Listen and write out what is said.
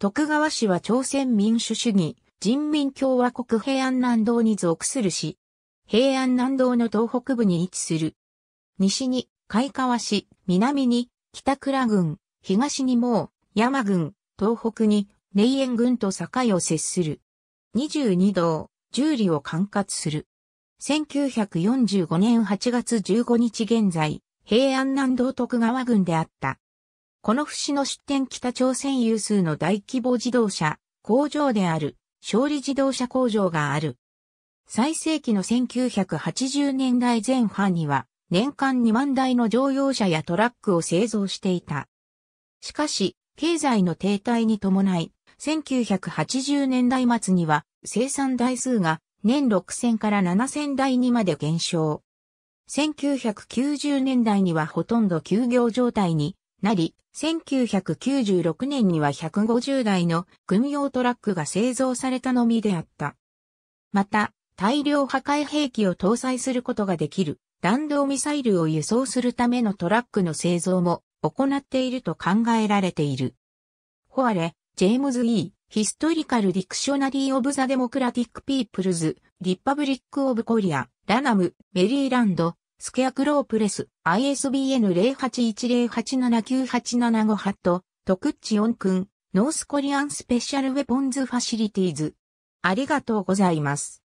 徳川市は朝鮮民主主義、人民共和国平安南道に属する市。平安南道の東北部に位置する。西に、海川市、南に、北倉郡、東にう山郡、東北に、霊園郡と境を接する。22道、十里を管轄する。1945年8月15日現在、平安南道徳川郡であった。この節の出展北朝鮮有数の大規模自動車工場である、勝利自動車工場がある。最盛期の1980年代前半には、年間2万台の乗用車やトラックを製造していた。しかし、経済の停滞に伴い、1980年代末には生産台数が年6000から7000台にまで減少。1990年代にはほとんど休業状態になり、1996年には150台の軍用トラックが製造されたのみであった。また、大量破壊兵器を搭載することができる弾道ミサイルを輸送するためのトラックの製造も行っていると考えられている。ホアレ、ジェームズ・ E・ ヒストリカル・ディクショナリー・オブ・ザ・デモクラティック・ピープルズ・リパブリック・オブ・コリア、ラナム、メリーランド、スケアクロープレス、ISBN 0810879875ハット、トクッチオン君、ノースコリアンスペシャルウェポンズファシリティーズ。ありがとうございます。